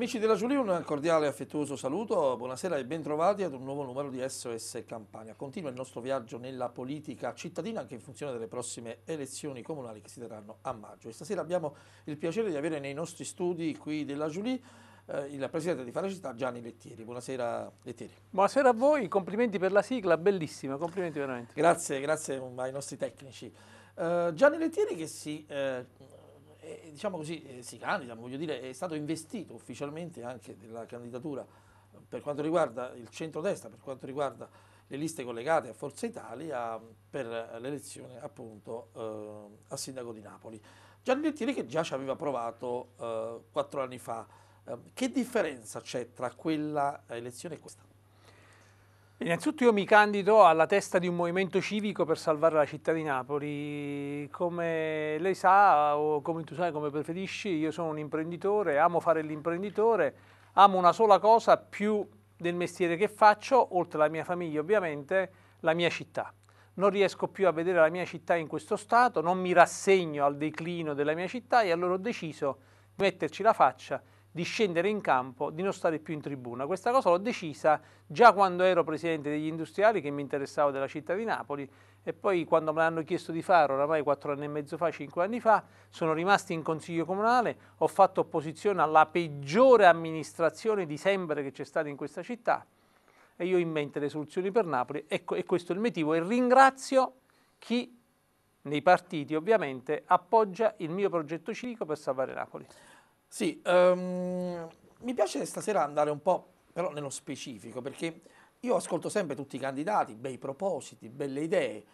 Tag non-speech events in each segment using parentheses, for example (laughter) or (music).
Amici della Giulia, un cordiale e affettuoso saluto, buonasera e bentrovati ad un nuovo numero di SOS Campania. Continua il nostro viaggio nella politica cittadina anche in funzione delle prossime elezioni comunali che si terranno a maggio. E stasera abbiamo il piacere di avere nei nostri studi qui della Giulia eh, il presidente di Fare Città Gianni Lettieri. Buonasera Lettieri. Buonasera a voi, complimenti per la sigla, bellissima, complimenti veramente. Grazie, grazie ai nostri tecnici. Uh, Gianni Lettieri che si... Uh, eh, eh, diciamo così, eh, si candida, voglio dire, è stato investito ufficialmente anche della candidatura eh, per quanto riguarda il centrodestra, per quanto riguarda le liste collegate a Forza Italia mm, per l'elezione appunto eh, a sindaco di Napoli. Gianni Lettieri che già ci aveva provato eh, quattro anni fa, che differenza c'è tra quella elezione e questa? Innanzitutto io mi candido alla testa di un movimento civico per salvare la città di Napoli. Come lei sa, o come tu sai, come preferisci, io sono un imprenditore, amo fare l'imprenditore, amo una sola cosa più del mestiere che faccio, oltre alla mia famiglia ovviamente, la mia città. Non riesco più a vedere la mia città in questo stato, non mi rassegno al declino della mia città e allora ho deciso di metterci la faccia di scendere in campo, di non stare più in tribuna. Questa cosa l'ho decisa già quando ero presidente degli industriali che mi interessavo della città di Napoli e poi quando me l'hanno chiesto di fare oramai quattro anni e mezzo fa, cinque anni fa, sono rimasti in consiglio comunale, ho fatto opposizione alla peggiore amministrazione di sempre che c'è stata in questa città e io in mente le soluzioni per Napoli ecco, e questo è il motivo e ringrazio chi nei partiti ovviamente appoggia il mio progetto civico per salvare Napoli. Sì, um, mi piace stasera andare un po' però nello specifico, perché io ascolto sempre tutti i candidati, bei propositi, belle idee,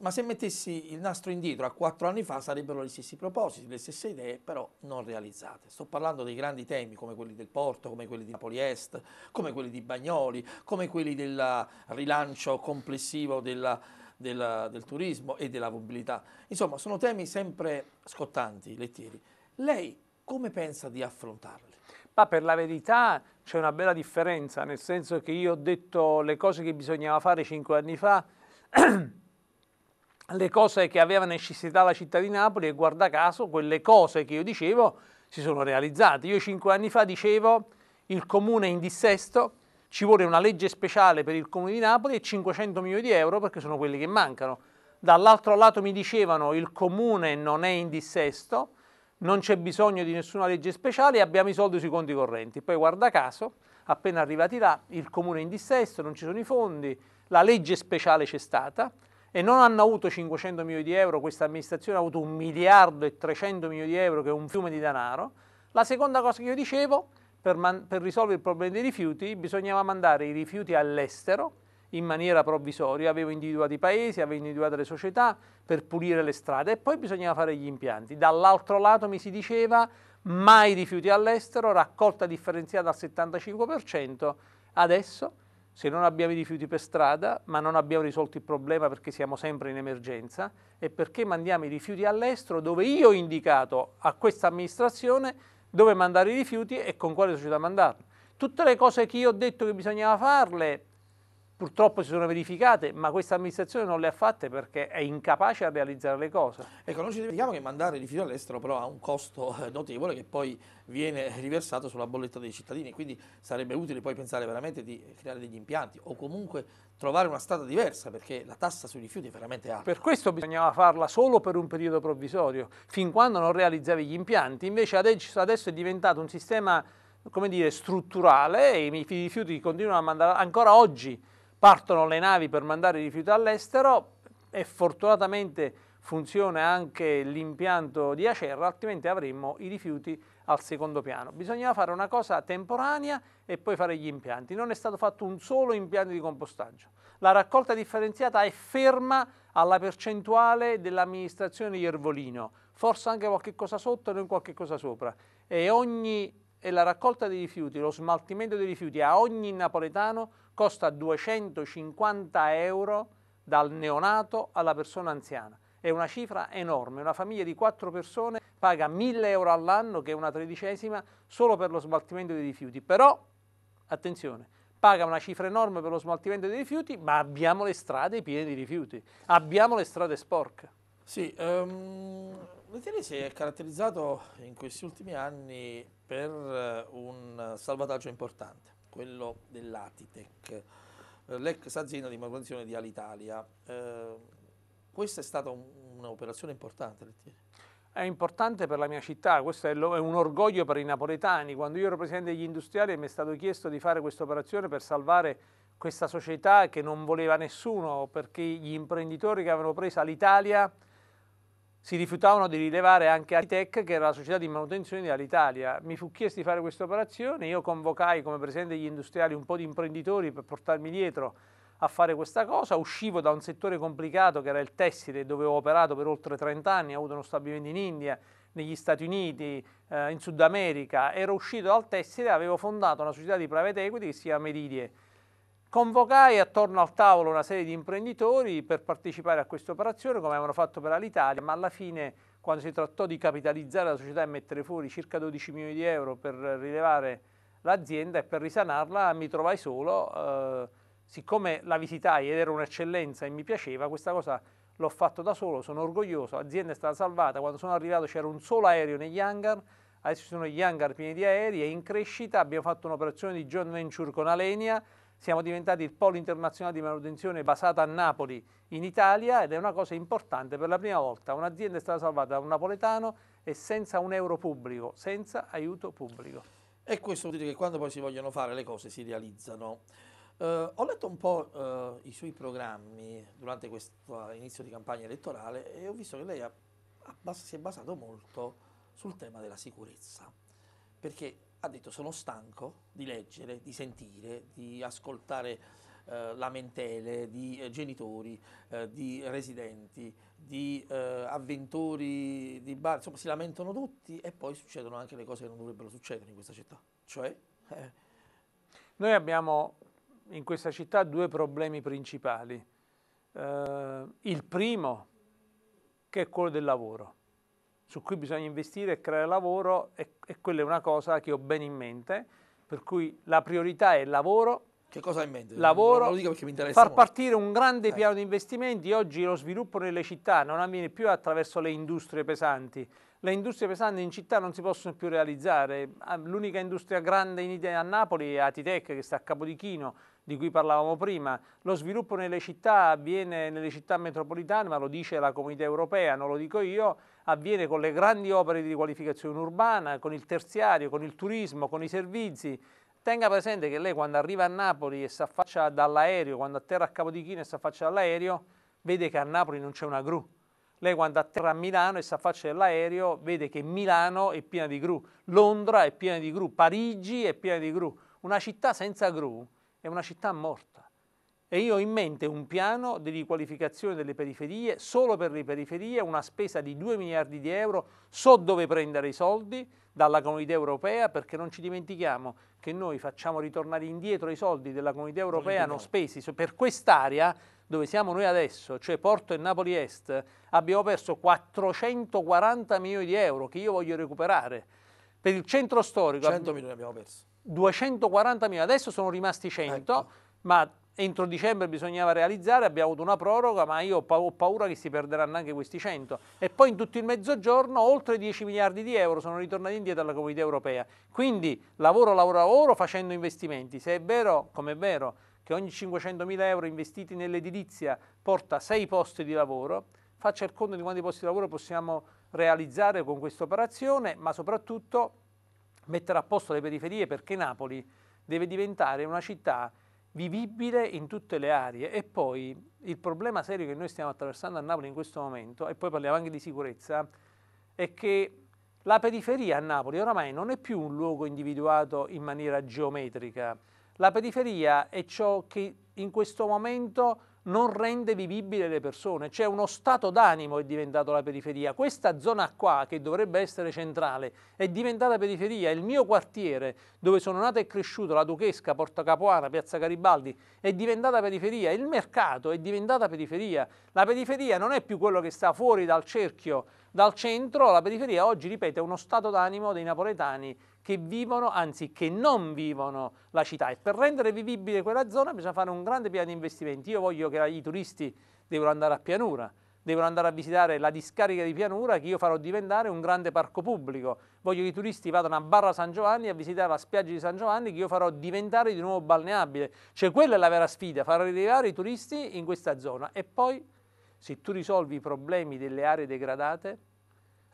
ma se mettessi il nastro indietro a quattro anni fa sarebbero gli stessi propositi, le stesse idee, però non realizzate. Sto parlando dei grandi temi come quelli del porto, come quelli di Napoli Est, come quelli di Bagnoli, come quelli del rilancio complessivo della, della, del turismo e della mobilità. Insomma, sono temi sempre scottanti, lettieri. Lei come pensa di affrontarle? Ma per la verità c'è una bella differenza, nel senso che io ho detto le cose che bisognava fare cinque anni fa, (clears throat) le cose che aveva necessità la città di Napoli e guarda caso quelle cose che io dicevo si sono realizzate. Io cinque anni fa dicevo il comune è in dissesto, ci vuole una legge speciale per il comune di Napoli e 500 milioni di euro perché sono quelli che mancano. Dall'altro lato mi dicevano il comune non è in dissesto, non c'è bisogno di nessuna legge speciale e abbiamo i soldi sui conti correnti. Poi guarda caso, appena arrivati là, il comune è in dissesto, non ci sono i fondi, la legge speciale c'è stata e non hanno avuto 500 milioni di euro, questa amministrazione ha avuto 1 miliardo e 300 milioni di euro che è un fiume di denaro. La seconda cosa che io dicevo, per, per risolvere il problema dei rifiuti bisognava mandare i rifiuti all'estero in maniera provvisoria, avevo individuato i paesi, avevo individuato le società per pulire le strade e poi bisognava fare gli impianti. Dall'altro lato mi si diceva mai rifiuti all'estero, raccolta differenziata al 75%, adesso se non abbiamo i rifiuti per strada, ma non abbiamo risolto il problema perché siamo sempre in emergenza, è perché mandiamo i rifiuti all'estero dove io ho indicato a questa amministrazione dove mandare i rifiuti e con quale società mandarli. Tutte le cose che io ho detto che bisognava farle purtroppo si sono verificate, ma questa amministrazione non le ha fatte perché è incapace a realizzare le cose. Ecco, non ci dimentichiamo che mandare rifiuti all'estero però ha un costo eh, notevole che poi viene riversato sulla bolletta dei cittadini, quindi sarebbe utile poi pensare veramente di creare degli impianti o comunque trovare una strada diversa perché la tassa sui rifiuti è veramente alta. Per questo bisognava farla solo per un periodo provvisorio, fin quando non realizzavi gli impianti, invece adesso è diventato un sistema come dire, strutturale e i rifiuti continuano a mandare ancora oggi partono le navi per mandare i rifiuti all'estero e fortunatamente funziona anche l'impianto di Acerra, altrimenti avremmo i rifiuti al secondo piano. Bisognava fare una cosa temporanea e poi fare gli impianti. Non è stato fatto un solo impianto di compostaggio. La raccolta differenziata è ferma alla percentuale dell'amministrazione di Ervolino, forse anche qualche cosa sotto e non qualche cosa sopra. E, ogni, e la raccolta dei rifiuti, lo smaltimento dei rifiuti a ogni napoletano costa 250 euro dal neonato alla persona anziana. È una cifra enorme, una famiglia di quattro persone paga 1000 euro all'anno, che è una tredicesima, solo per lo smaltimento dei rifiuti. Però, attenzione, paga una cifra enorme per lo smaltimento dei rifiuti, ma abbiamo le strade piene di rifiuti, abbiamo le strade sporche. Sì, um, si è caratterizzato in questi ultimi anni per eh, un salvataggio importante quello dell'Atitec, eh, l'ex azienda di manutenzione di Alitalia. Eh, questa è stata un'operazione importante, Lettieri? È importante per la mia città, questo è, un orgoglio per i napoletani. Quando io ero presidente degli industriali mi è stato chiesto di fare questa operazione per salvare questa società che non voleva nessuno, perché gli imprenditori che avevano preso l'Italia si rifiutavano di rilevare anche Aritec, che era la società di manutenzione dell'Italia. Mi fu chiesto di fare questa operazione, io convocai come presidente degli industriali un po' di imprenditori per portarmi dietro a fare questa cosa, uscivo da un settore complicato che era il tessile dove ho operato per oltre 30 anni, ho avuto uno stabilimento in India, negli Stati Uniti, eh, in Sud America, ero uscito dal tessile e avevo fondato una società di private equity che si chiama Meridie Convocai attorno al tavolo una serie di imprenditori per partecipare a questa operazione come avevano fatto per l'Italia, ma alla fine quando si trattò di capitalizzare la società e mettere fuori circa 12 milioni di euro per rilevare l'azienda e per risanarla mi trovai solo, eh, siccome la visitai ed era un'eccellenza e mi piaceva questa cosa l'ho fatto da solo, sono orgoglioso, l'azienda è stata salvata, quando sono arrivato c'era un solo aereo negli hangar, adesso ci sono gli hangar pieni di aerei, e in crescita, abbiamo fatto un'operazione di joint venture con Alenia, siamo diventati il polo internazionale di manutenzione basata a Napoli in Italia ed è una cosa importante, per la prima volta un'azienda è stata salvata da un napoletano e senza un euro pubblico, senza aiuto pubblico. E questo vuol dire che quando poi si vogliono fare le cose si realizzano. Uh, ho letto un po' uh, i suoi programmi durante questo inizio di campagna elettorale e ho visto che lei ha, ha, si è basato molto sul tema della sicurezza, perché ha detto sono stanco di leggere, di sentire, di ascoltare eh, lamentele di eh, genitori, eh, di residenti, di eh, avventori di bar, insomma si lamentano tutti e poi succedono anche le cose che non dovrebbero succedere in questa città. Cioè, eh. Noi abbiamo in questa città due problemi principali. Eh, il primo che è quello del lavoro su cui bisogna investire e creare lavoro e, e quella è una cosa che ho ben in mente, per cui la priorità è lavoro, che cosa hai in mente? Lavoro, far molto. partire un grande eh. piano di investimenti. Oggi lo sviluppo nelle città non avviene più attraverso le industrie pesanti. Le industrie pesanti in città non si possono più realizzare. Ah, l'unica industria grande in Italia a Napoli è Atitec, che sta a Capodichino, di cui parlavamo prima. Lo sviluppo nelle città avviene nelle città metropolitane, ma lo dice la comunità europea, non lo dico io avviene con le grandi opere di riqualificazione urbana, con il terziario, con il turismo, con i servizi. Tenga presente che lei quando arriva a Napoli e si affaccia dall'aereo, quando atterra a Capodichino e si affaccia dall'aereo, vede che a Napoli non c'è una gru. Lei quando atterra a Milano e si affaccia dall'aereo, vede che Milano è piena di gru, Londra è piena di gru, Parigi è piena di gru. Una città senza gru è una città morta e io ho in mente un piano di riqualificazione delle periferie, solo per le periferie, una spesa di 2 miliardi di euro, so dove prendere i soldi dalla comunità europea perché non ci dimentichiamo che noi facciamo ritornare indietro i soldi della comunità europea non spesi per quest'area dove siamo noi adesso, cioè Porto e Napoli Est, abbiamo perso 440 milioni di euro che io voglio recuperare. Per il centro storico 100 milioni abbiamo perso. 240 milioni, adesso sono rimasti 100, ecco. ma entro dicembre bisognava realizzare, abbiamo avuto una proroga, ma io ho paura che si perderanno anche questi 100. E poi in tutto il mezzogiorno oltre 10 miliardi di euro sono ritornati indietro alla comunità europea. Quindi lavoro, lavoro, lavoro facendo investimenti. Se è vero, come è vero, che ogni 500 mila euro investiti nell'edilizia porta 6 posti di lavoro, faccia il conto di quanti posti di lavoro possiamo realizzare con questa operazione, ma soprattutto mettere a posto le periferie perché Napoli deve diventare una città vivibile in tutte le aree e poi il problema serio che noi stiamo attraversando a Napoli in questo momento, e poi parliamo anche di sicurezza, è che la periferia a Napoli oramai non è più un luogo individuato in maniera geometrica, la periferia è ciò che in questo momento non rende vivibile le persone, c'è uno stato d'animo è diventato la periferia, questa zona qua che dovrebbe essere centrale è diventata periferia, il mio quartiere dove sono nato e cresciuto, la Duchesca, Porta Capuana, Piazza Garibaldi è diventata periferia, il mercato è diventata periferia, la periferia non è più quello che sta fuori dal cerchio dal centro alla periferia oggi, ripete, è uno stato d'animo dei napoletani che vivono, anzi che non vivono la città e per rendere vivibile quella zona bisogna fare un grande piano di investimenti. Io voglio che i turisti devono andare a pianura, devono andare a visitare la discarica di pianura che io farò diventare un grande parco pubblico. Voglio che i turisti vadano a Barra San Giovanni a visitare la spiaggia di San Giovanni che io farò diventare di nuovo balneabile. Cioè quella è la vera sfida, far arrivare i turisti in questa zona e poi se tu risolvi i problemi delle aree degradate,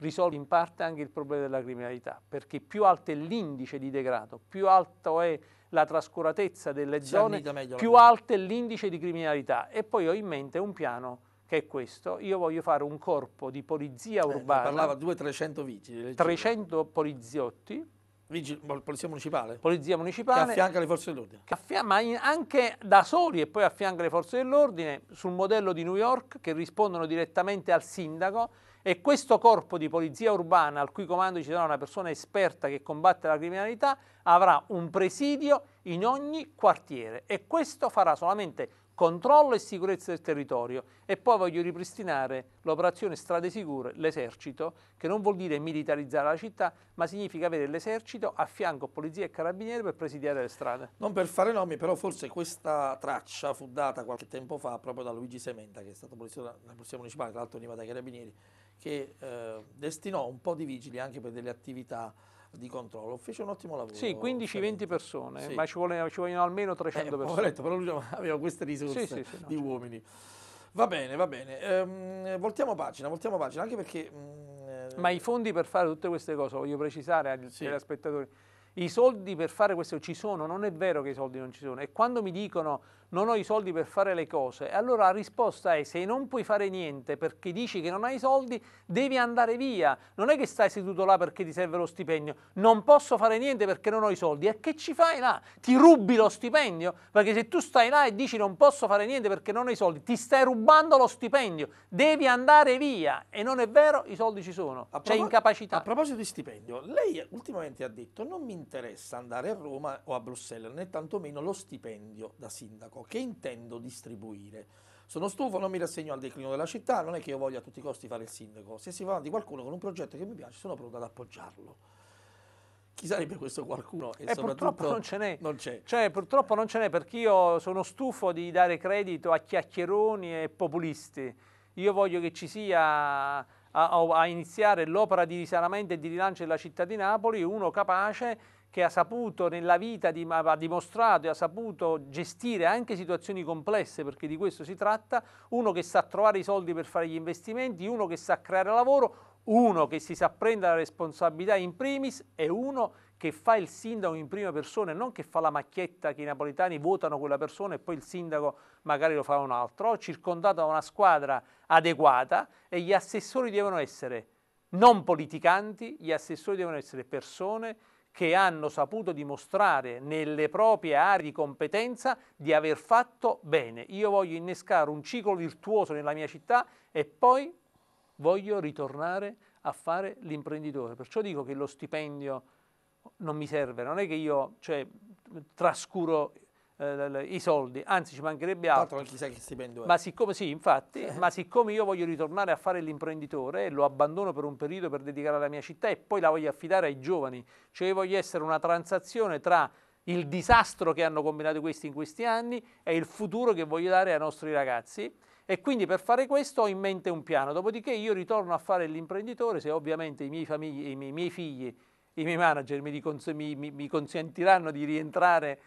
risolvi in parte anche il problema della criminalità, perché più alto è l'indice di degrado, più alto è la trascuratezza delle si zone, più alto è l'indice di criminalità. E poi ho in mente un piano che è questo, io voglio fare un corpo di polizia eh, urbana. Eh, parlava 200-300 vigili. 300 poliziotti Vigil- polizia municipale. Polizia municipale. Che affianca le forze dell'ordine. Affia- ma anche da soli e poi affianca le forze dell'ordine sul modello di New York che rispondono direttamente al sindaco e questo corpo di polizia urbana al cui comando ci sarà una persona esperta che combatte la criminalità avrà un presidio in ogni quartiere e questo farà solamente controllo e sicurezza del territorio e poi voglio ripristinare l'operazione strade sicure, l'esercito, che non vuol dire militarizzare la città, ma significa avere l'esercito a fianco polizia e carabinieri per presidiare le strade. Non per fare nomi, però forse questa traccia fu data qualche tempo fa proprio da Luigi Sementa, che è stato polizia della Polizia Municipale, tra l'altro veniva dai carabinieri, che eh, destinò un po' di vigili anche per delle attività di controllo, fece un ottimo lavoro. Sì, 15-20 persone, sì. ma ci, vuole, ci, vogliono almeno 300 eh, persone. Letto, però lui (laughs) aveva queste risorse sì, sì, di no, certo. uomini. Va bene, va bene. Ehm, voltiamo pagina, voltiamo pagina, anche perché... Mh, mm, eh, ma i fondi per fare tutte queste cose, voglio precisare agli spettatori, i soldi per fare questo ci sono, non è vero che i soldi non ci sono. E quando mi dicono non ho i soldi per fare le cose. E allora la risposta è se non puoi fare niente perché dici che non hai i soldi, devi andare via. Non è che stai seduto là perché ti serve lo stipendio. Non posso fare niente perché non ho i soldi. E che ci fai là? Ti rubi lo stipendio? Perché se tu stai là e dici non posso fare niente perché non ho i soldi, ti stai rubando lo stipendio. Devi andare via. E non è vero, i soldi ci sono. C'è incapacità. A proposito di stipendio, lei ultimamente ha detto non mi interessa andare a Roma o a Bruxelles, né tantomeno lo stipendio da sindaco gioco che intendo distribuire. Sono stufo, non mi rassegno al declino della città, non è che io voglia a tutti i costi fare il sindaco. Se si va avanti qualcuno con un progetto che mi piace, sono pronto ad appoggiarlo. Chi sarebbe questo qualcuno? E, e eh, purtroppo non ce n'è. Non c'è. Cioè, purtroppo non ce n'è perché io sono stufo di dare credito a chiacchieroni e populisti. Io voglio che ci sia a, a, iniziare l'opera di risanamento e di rilancio della città di Napoli, uno capace che ha saputo nella vita, di, ha dimostrato e ha saputo gestire anche situazioni complesse, perché di questo si tratta, uno che sa trovare i soldi per fare gli investimenti, uno che sa creare lavoro, uno che si sa prendere la responsabilità in primis e uno che fa il sindaco in prima persona e non che fa la macchietta che i napoletani votano quella persona e poi il sindaco magari lo fa un altro, circondato da una squadra adeguata e gli assessori devono essere non politicanti, gli assessori devono essere persone che hanno saputo dimostrare nelle proprie aree di competenza di aver fatto bene. Io voglio innescare un ciclo virtuoso nella mia città e poi voglio ritornare a fare l'imprenditore. Perciò dico che lo stipendio non mi serve, non è che io cioè, trascuro eh, i soldi, anzi ci mancherebbe altro. Ma siccome sì, infatti, eh. ma siccome io voglio ritornare a fare l'imprenditore, lo abbandono per un periodo per dedicare alla mia città e poi la voglio affidare ai giovani, cioè voglio essere una transazione tra il disastro che hanno combinato questi in questi anni e il futuro che voglio dare ai nostri ragazzi. E quindi per fare questo ho in mente un piano, dopodiché io ritorno a fare l'imprenditore se ovviamente i miei, famigli, i miei, figli, i miei manager mi, mi, mi consentiranno di rientrare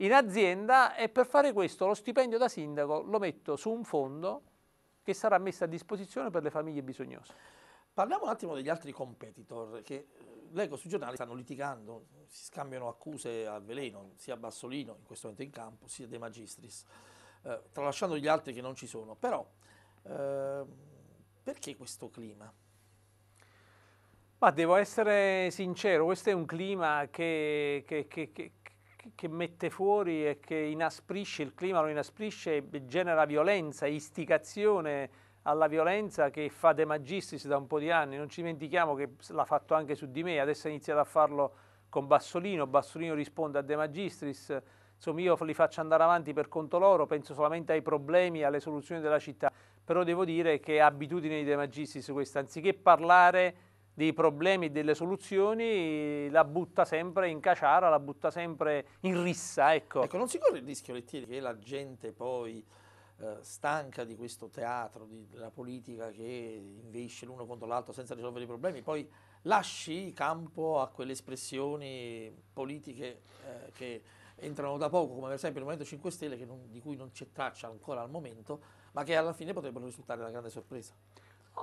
in azienda e per fare questo lo stipendio da sindaco lo metto su un fondo che sarà messo a disposizione per le famiglie bisognose. Parliamo un attimo degli altri competitor che eh, leggo sui giornali stanno litigando, si scambiano accuse a veleno, sia Bassolino in questo momento in campo, sia De Magistris, eh, tralasciando gli altri che non ci sono. Però eh, perché questo clima? Ma devo essere sincero, questo è un clima che, che, che, che mette fuori e che inasprisce, il clima lo inasprisce, genera violenza, istigazione alla violenza che fa De Magistris da un po' di anni, non ci dimentichiamo che l'ha fatto anche su di me, adesso ha iniziato a farlo con Bassolino, Bassolino risponde a De Magistris, insomma io li faccio andare avanti per conto loro, penso solamente ai problemi alle soluzioni della città, però devo dire che è abitudine di De Magistris questa, anziché parlare dei problemi e delle soluzioni la butta sempre in caciara, la butta sempre in rissa. Ecco, ecco non si corre il rischio, Lettieri, che la gente poi eh, stanca di questo teatro, di, della politica che invece l'uno contro l'altro senza risolvere i problemi, poi lasci campo a quelle espressioni politiche eh, che entrano da poco, come per esempio il Movimento 5 Stelle, non, di cui non c'è traccia ancora al momento, ma che alla fine potrebbero risultare una grande sorpresa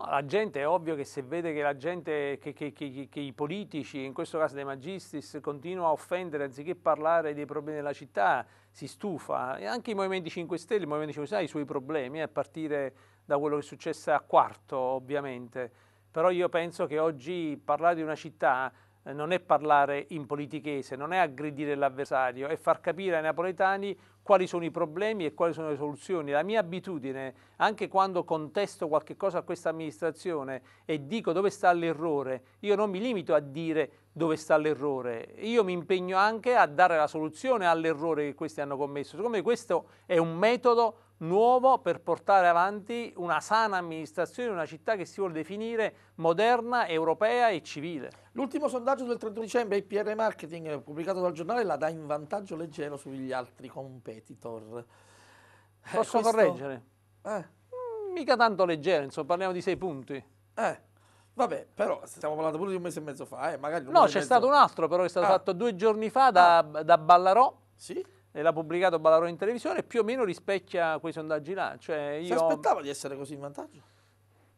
la gente è ovvio che se vede che la gente, che, che, che, che, i politici, in questo caso dei magistris, continuano a offendere anziché parlare dei problemi della città, si stufa. E anche i movimenti 5 Stelle, il Movimento 5 Stelle ha i suoi problemi, eh, a partire da quello che è successo a Quarto, ovviamente. Però io penso che oggi parlare di una città eh, non è parlare in politichese, non è aggredire l'avversario, è far capire ai napoletani quali sono i problemi e quali sono le soluzioni. La mia abitudine, anche quando contesto qualche cosa a questa amministrazione e dico dove sta l'errore, io non mi limito a dire dove sta l'errore, io mi impegno anche a dare la soluzione all'errore che questi hanno commesso. Secondo me questo è un metodo nuovo per portare avanti una sana amministrazione in una città che si vuole definire moderna, europea e civile. L'ultimo sondaggio del 31 dicembre IPR Marketing pubblicato dal giornale la dà in vantaggio leggero sugli altri competitor. Eh, Posso eh, questo... correggere? Eh. Mm, mica tanto leggero, insomma, parliamo di sei punti. Eh. Vabbè, però stiamo parlando pure di un mese e mezzo fa, eh, magari No, c'è mezzo... stato un altro però che è stato ah. fatto due giorni fa da, ah. da Ballarò. Sì l'ha pubblicato Ballarone in televisione, più o meno rispecchia quei sondaggi là. Cioè io... Si aspettava di essere così in vantaggio?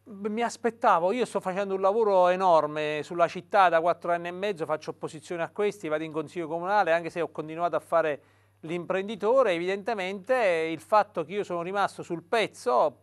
Mi aspettavo, io sto facendo un lavoro enorme sulla città da quattro anni e mezzo, faccio opposizione a questi, vado in consiglio comunale, anche se ho continuato a fare l'imprenditore, evidentemente il fatto che io sono rimasto sul pezzo,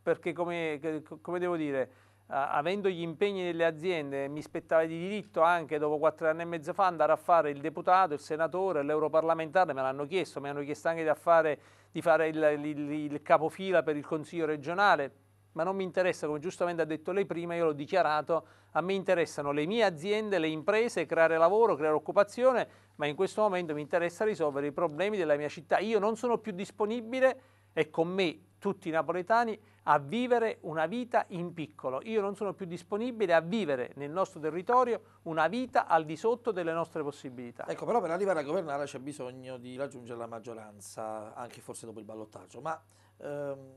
perché come, come devo dire, avendo gli impegni delle aziende, mi spettava di diritto anche dopo quattro anni e mezzo fa andare a fare il deputato, il senatore, l'europarlamentare, me l'hanno chiesto, mi hanno chiesto anche di fare, di fare il, il, il capofila per il Consiglio regionale ma non mi interessa, come giustamente ha detto lei prima, io l'ho dichiarato, a me interessano le mie aziende, le imprese, creare lavoro, creare occupazione, ma in questo momento mi interessa risolvere i problemi della mia città. Io non sono più disponibile e con me tutti i napoletani a vivere una vita in piccolo. Io non sono più disponibile a vivere nel nostro territorio una vita al di sotto delle nostre possibilità. Ecco, però per arrivare a governare c'è bisogno di raggiungere la maggioranza, anche forse dopo il ballottaggio, ma ehm,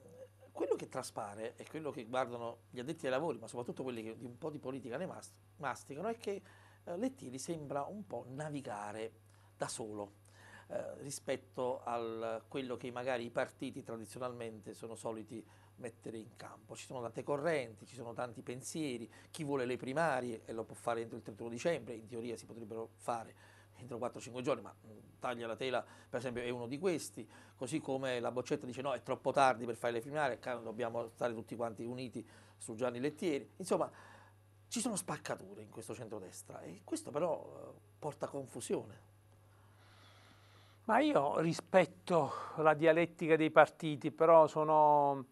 quello che traspare e quello che guardano gli addetti ai lavori, ma soprattutto quelli che un po' di politica ne masticano, è che eh, Lettieri sembra un po' navigare da solo. Eh, rispetto a quello che magari i partiti tradizionalmente sono soliti mettere in campo. Ci sono tante correnti, ci sono tanti pensieri, chi vuole le primarie e lo può fare entro il 31 dicembre, in teoria si potrebbero fare entro 4-5 giorni, ma mm, taglia la tela per esempio è uno di questi, così come la boccetta dice no è troppo tardi per fare le primarie, dobbiamo stare tutti quanti uniti su Gianni Lettieri, insomma ci sono spaccature in questo centrodestra e questo però eh, porta confusione. Ma io rispetto la dialettica dei partiti, però sono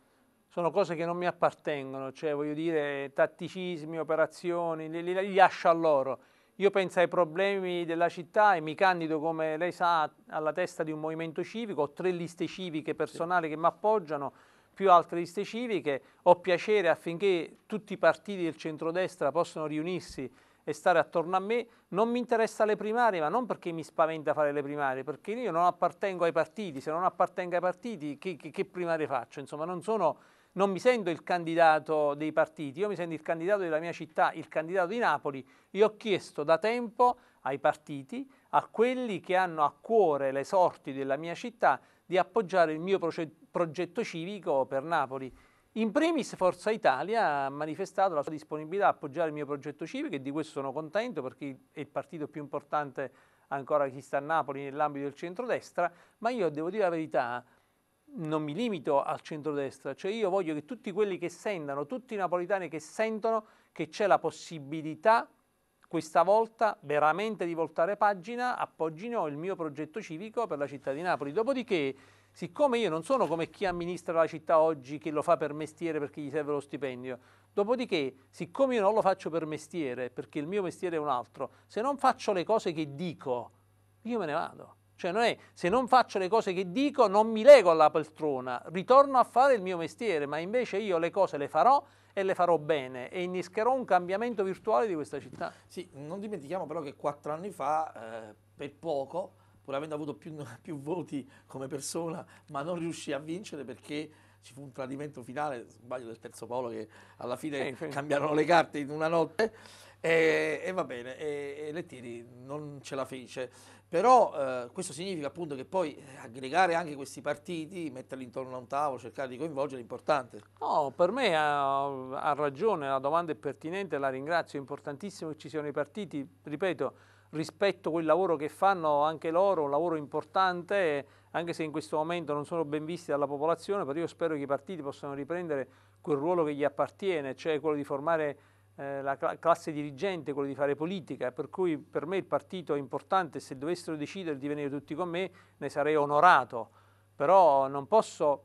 sono cose che non mi appartengono, cioè voglio dire tatticismi, operazioni, li, li, li lascio a loro. Io penso ai problemi della città e mi candido, come lei sa, alla testa di un movimento civico, ho tre liste civiche personali sì. che mi appoggiano, più altre liste civiche, ho piacere affinché tutti i partiti del centrodestra possano riunirsi e stare attorno a me, non mi interessa le primarie, ma non perché mi spaventa fare le primarie, perché io non appartengo ai partiti, se non appartengo ai partiti che, che, che primarie faccio? Insomma, non sono non mi sento il candidato dei partiti, io mi sento il candidato della mia città, il candidato di Napoli. Io ho chiesto da tempo ai partiti, a quelli che hanno a cuore le sorti della mia città, di appoggiare il mio progetto civico per Napoli. In primis Forza Italia ha manifestato la sua disponibilità a appoggiare il mio progetto civico e di questo sono contento perché è il partito più importante ancora che sta a Napoli nell'ambito del centrodestra, ma io devo dire la verità, non mi limito al centrodestra, cioè io voglio che tutti quelli che sentano, tutti i napoletani che sentono che c'è la possibilità questa volta veramente di voltare pagina, appoggino il mio progetto civico per la città di Napoli. Dopodiché, siccome io non sono come chi amministra la città oggi, che lo fa per mestiere perché gli serve lo stipendio, dopodiché, siccome io non lo faccio per mestiere, perché il mio mestiere è un altro, se non faccio le cose che dico, io me ne vado. Cioè non è se non faccio le cose che dico non mi lego alla poltrona, ritorno a fare il mio mestiere, ma invece io le cose le farò e le farò bene e innescherò un cambiamento virtuale di questa città. Sì, non dimentichiamo però che quattro anni fa, eh, per poco, pur avendo avuto più, (laughs) più voti come persona, ma non riuscì a vincere perché ci fu un tradimento finale, sbaglio del terzo polo, che alla fine eh, cambiarono le carte in una notte. E, e va bene, e, e Lettini non ce la fece. Però eh, questo significa appunto che poi eh, aggregare anche questi partiti, metterli intorno a un tavolo, cercare di coinvolgere è importante. No, per me ha, ha ragione, la domanda è pertinente, la ringrazio, è importantissimo che ci siano i partiti, ripeto, rispetto quel lavoro che fanno anche loro, un lavoro importante, anche se in questo momento non sono ben visti dalla popolazione, però io spero che i partiti possano riprendere quel ruolo che gli appartiene, cioè quello di formare eh, la classe dirigente, quello di fare politica, per cui per me il partito è importante, se dovessero decidere di venire tutti con me ne sarei onorato, però non posso...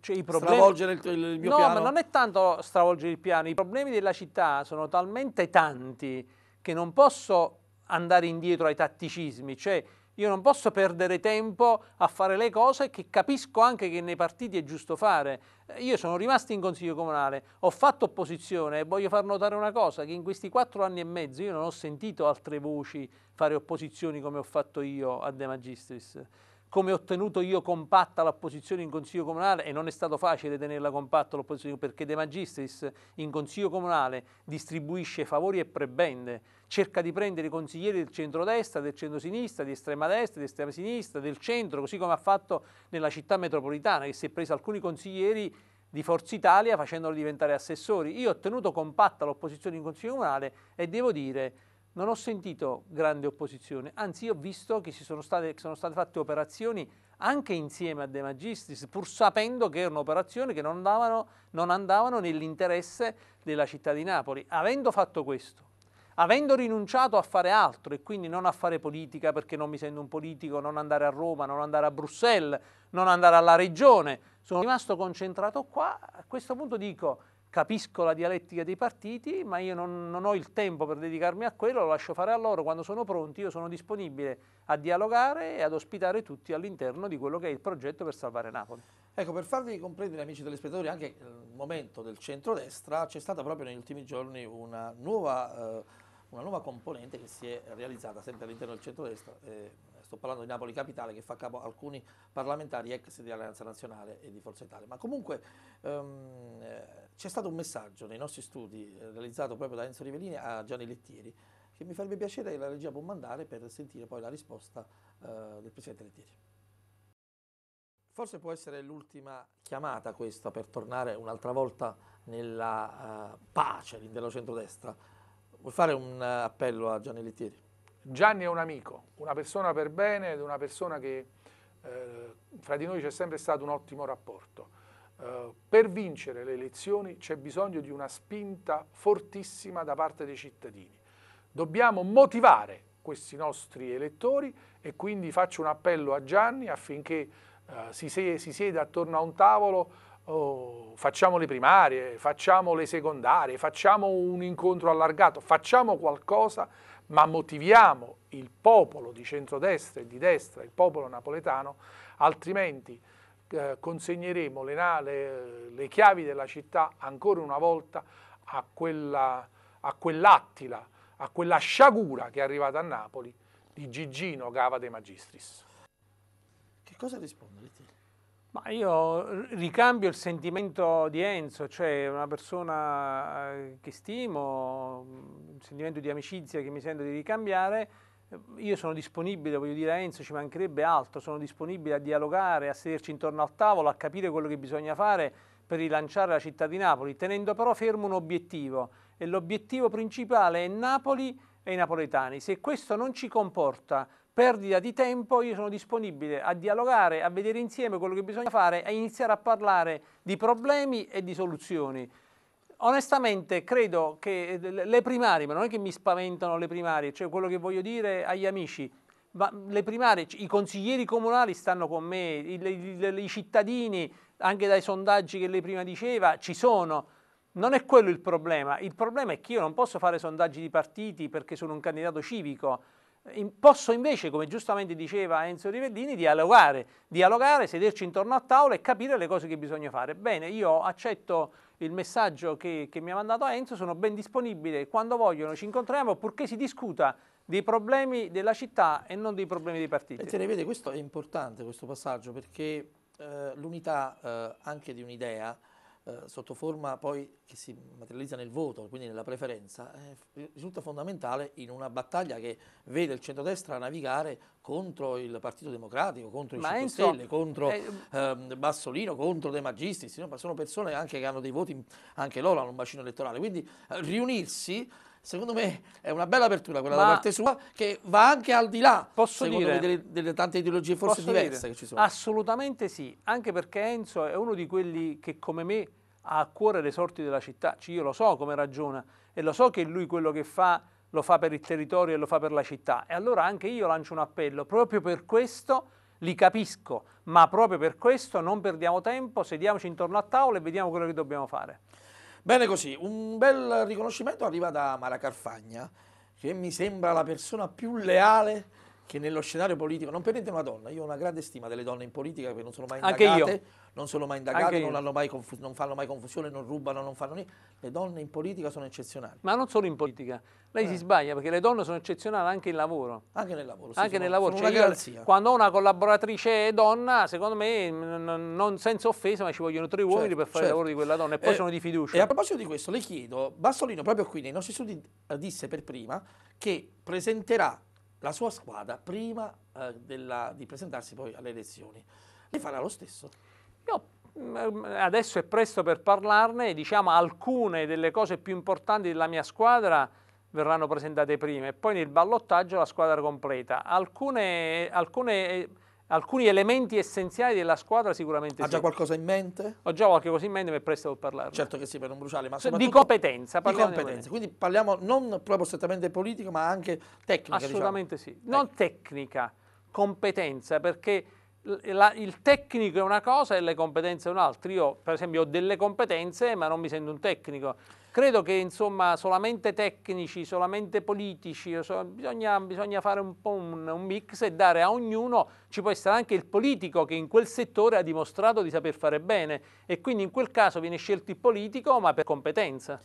Cioè, i problemi... Stravolgere il, il mio no, piano? No, ma non è tanto stravolgere il piano, i problemi della città sono talmente tanti che non posso andare indietro ai tatticismi, cioè io non posso perdere tempo a fare le cose che capisco anche che nei partiti è giusto fare. Eh, io sono rimasto in consiglio comunale, ho fatto opposizione e voglio far notare una cosa, che in questi quattro anni e mezzo io non ho sentito altre voci fare opposizioni come ho fatto io a De Magistris come ho tenuto io compatta l'opposizione in Consiglio Comunale e non è stato facile tenerla compatta l'opposizione perché De Magistris in Consiglio Comunale distribuisce favori e prebende, cerca di prendere i consiglieri del centro-destra, del centro-sinistra, di estrema destra, di estrema sinistra, del centro, così come ha fatto nella città metropolitana che si è preso alcuni consiglieri di Forza Italia facendoli diventare assessori. Io ho tenuto compatta l'opposizione in Consiglio Comunale e devo dire non ho sentito grande opposizione, anzi ho visto che sono state, sono state, fatte operazioni anche insieme a De Magistris, pur sapendo che erano operazioni che non andavano, non andavano nell'interesse della città di Napoli. Avendo fatto questo, avendo rinunciato a fare altro e quindi non a fare politica perché non mi sento un politico, non andare a Roma, non andare a Bruxelles, non andare alla regione, sono rimasto concentrato qua, a questo punto dico capisco la dialettica dei partiti, ma io non, non, ho il tempo per dedicarmi a quello, lo lascio fare a loro quando sono pronti, io sono disponibile a dialogare e ad ospitare tutti all'interno di quello che è il progetto per salvare Napoli. Ecco, per farvi comprendere amici telespettatori anche il momento del centrodestra, c'è stata proprio negli ultimi giorni una nuova, eh, una nuova componente che si è realizzata sempre all'interno del centrodestra, eh, sto parlando di Napoli Capitale che fa capo a alcuni parlamentari ex di Alleanza Nazionale e di Forza Italia. Ma comunque ehm, eh, c'è stato un messaggio nei nostri studi eh, realizzato proprio da Enzo Rivellini a Gianni Lettieri che mi farebbe piacere che la regia può mandare per sentire poi la risposta eh, del Presidente Lettieri. Forse può essere l'ultima chiamata questa per tornare un'altra volta nella uh, pace dell'intero centrodestra. Vuoi fare un uh, appello a Gianni Lettieri? Gianni è un amico, una persona per bene ed una persona che eh, fra di noi c'è sempre stato un ottimo rapporto. Uh, per vincere le elezioni c'è bisogno di una spinta fortissima da parte dei cittadini. Dobbiamo motivare questi nostri elettori e quindi faccio un appello a Gianni affinché uh, si, se- si, sieda attorno a un tavolo, oh, facciamo le primarie, facciamo le secondarie, facciamo un incontro allargato, facciamo qualcosa ma motiviamo il popolo di centrodestra e di destra, il popolo napoletano, altrimenti eh, consegneremo le, le, eh, le, chiavi della città ancora una volta a, quell'attila, a quella sciagura che è arrivata a Napoli di Gigino Gava De Magistris. Che cosa risponde? Ma io ricambio il sentimento di Enzo, cioè una persona eh, che stimo, un sentimento di amicizia che mi sento di ricambiare. Eh, io sono disponibile, voglio dire a Enzo, ci mancherebbe altro, sono disponibile a dialogare, a sederci intorno al tavolo, a capire quello che bisogna fare per rilanciare la città di Napoli, tenendo però fermo un obiettivo e l'obiettivo principale è Napoli e i napoletani. Se questo non ci comporta perdita di tempo, io sono disponibile a dialogare, a vedere insieme quello che bisogna fare e iniziare a parlare di problemi e di soluzioni. Onestamente credo che eh, le primarie, ma non è che mi spaventano le primarie, cioè quello che voglio dire agli amici, ma le primarie, i consiglieri comunali stanno con me, i, i, i cittadini, anche dai sondaggi che lei prima diceva, ci sono non è quello il problema, il problema è che io non posso fare sondaggi di partiti perché sono un candidato civico, posso invece, come giustamente diceva Enzo Rivellini, dialogare, dialogare, sederci intorno a tavola e capire le cose che bisogna fare. Bene, io accetto il messaggio che, che mi ha mandato Enzo, sono ben disponibile, quando vogliono ci incontriamo, purché si discuta dei problemi della città e non dei problemi dei partiti. E vede, questo è importante questo passaggio perché eh, l'unità eh, anche di un'idea eh, sotto forma poi che si materializza nel voto, quindi nella preferenza, eh, risulta fondamentale in una battaglia che vede il centrodestra navigare contro il Partito Democratico, contro Ma i 5 Stelle, contro eh, ehm, Bassolino, contro De Magistris, sono persone anche che hanno dei voti, anche loro hanno un bacino elettorale, quindi eh, riunirsi secondo me è una bella apertura quella Ma da parte sua che va anche al di là posso dire, delle, delle, tante ideologie forse diverse dire, che ci sono. Assolutamente sì, anche perché Enzo è uno di quelli che come me ha a cuore le sorti della città, cioè, io lo so come ragiona e lo so che lui quello che fa lo fa per il territorio e lo fa per la città e allora anche io lancio un appello proprio per questo li capisco, ma proprio per questo non perdiamo tempo, sediamoci intorno a tavola e vediamo quello che dobbiamo fare. Bene così, un bel riconoscimento arriva da Mara Carfagna, che mi sembra la persona più leale che nello scenario politico, non per niente una donna, io ho una grande stima delle donne in politica che non sono mai indagate. Anche io non sono mai indagate, non, mai non, fanno mai confusione, non rubano, non fanno niente. Le donne in politica sono eccezionali. Ma non solo in politica. Lei eh. si sbaglia perché le donne sono eccezionali anche in lavoro. Anche nel lavoro. Sì, anche sono, nel lavoro. Cioè garanzia. quando ho una collaboratrice donna, secondo me, non senza offesa, ma ci vogliono tre uomini certo, per fare certo. il lavoro di quella donna e poi eh, sono di fiducia. E a proposito di questo, le chiedo, Bassolino proprio qui nei nostri studi eh, disse per prima che presenterà la sua squadra prima eh, della, di presentarsi poi alle elezioni. Le farà lo stesso? Io mm, adesso è presto per parlarne, diciamo alcune delle cose più importanti della mia squadra verranno presentate prima e poi nel ballottaggio la squadra completa. Alcune, alcune, alcuni elementi essenziali della squadra sicuramente ha sì. già qualcosa in mente? Ho già qualcosa in mente, ma è presto per parlarne. Certo che sì, per non bruciare, ma Di competenza, di competenza. Di quindi parliamo non proprio strettamente politico, ma anche tecnica, diciamo. Assolutamente diciamo. sì. Non tecnica, competenza, perché la, il tecnico è una cosa e le competenze è un'altra. Io, per esempio, ho delle competenze, ma non mi sento un tecnico. Credo che, insomma, solamente tecnici, solamente politici, so, bisogna, bisogna, fare un po' un, un, mix e dare a ognuno, ci può essere anche il politico che in quel settore ha dimostrato di saper fare bene e quindi in quel caso viene scelto il politico, ma per competenza.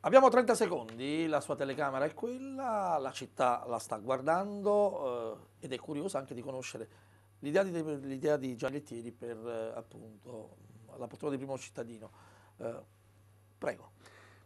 Abbiamo 30 secondi, la sua telecamera è quella, la città la sta guardando eh, ed è curiosa anche di conoscere l'idea di, l'idea di Gianlettieri per eh, appunto la patrona di primo cittadino. Eh, prego.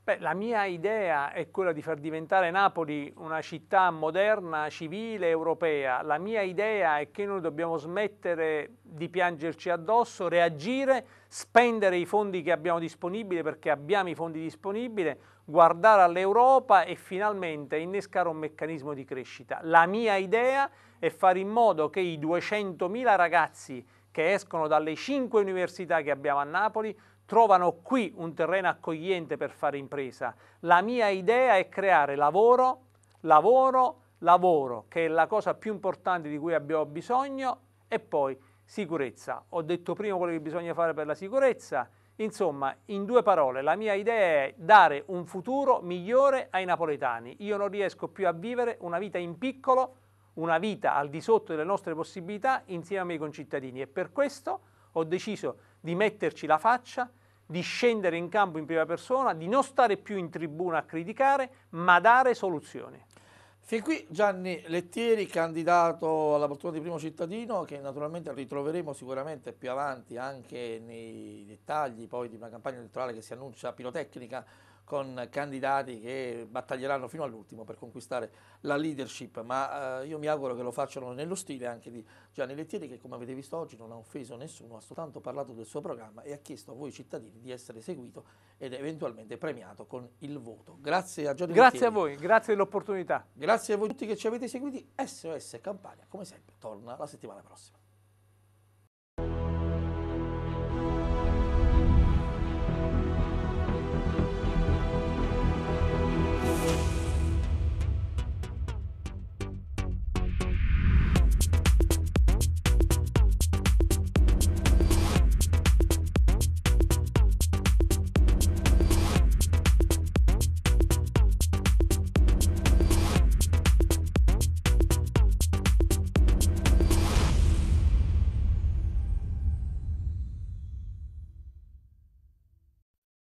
Beh, la mia idea è quella di far diventare Napoli una città moderna, civile, europea. La mia idea è che noi dobbiamo smettere di piangerci addosso, reagire, spendere i fondi che abbiamo disponibili perché abbiamo i fondi disponibili, guardare all'Europa e finalmente innescare un meccanismo di crescita. La mia idea è fare in modo che i 200.000 ragazzi che escono dalle 5 università che abbiamo a Napoli trovano qui un terreno accogliente per fare impresa. La mia idea è creare lavoro, lavoro, lavoro, che è la cosa più importante di cui abbiamo bisogno, e poi sicurezza. Ho detto prima quello che bisogna fare per la sicurezza, Insomma, in due parole, la mia idea è dare un futuro migliore ai napoletani. Io non riesco più a vivere una vita in piccolo, una vita al di sotto delle nostre possibilità insieme ai miei concittadini e per questo ho deciso di metterci la faccia, di scendere in campo in prima persona, di non stare più in tribuna a criticare, ma dare soluzioni. Fin qui Gianni Lettieri, candidato alla battuta di primo cittadino, che naturalmente ritroveremo sicuramente più avanti anche nei dettagli poi di una campagna elettorale che si annuncia pirotecnica con candidati che battaglieranno fino all'ultimo per conquistare la leadership, ma eh, io mi auguro che lo facciano nello stile anche di Gianni Lettieri che come avete visto oggi non ha offeso nessuno, ha soltanto parlato del suo programma e ha chiesto a voi cittadini di essere seguito ed eventualmente premiato con il voto. Grazie a Gianni Lettieri. Grazie a voi, grazie dell'opportunità. Grazie a voi tutti che ci avete seguiti, SOS Campania come sempre torna la settimana prossima.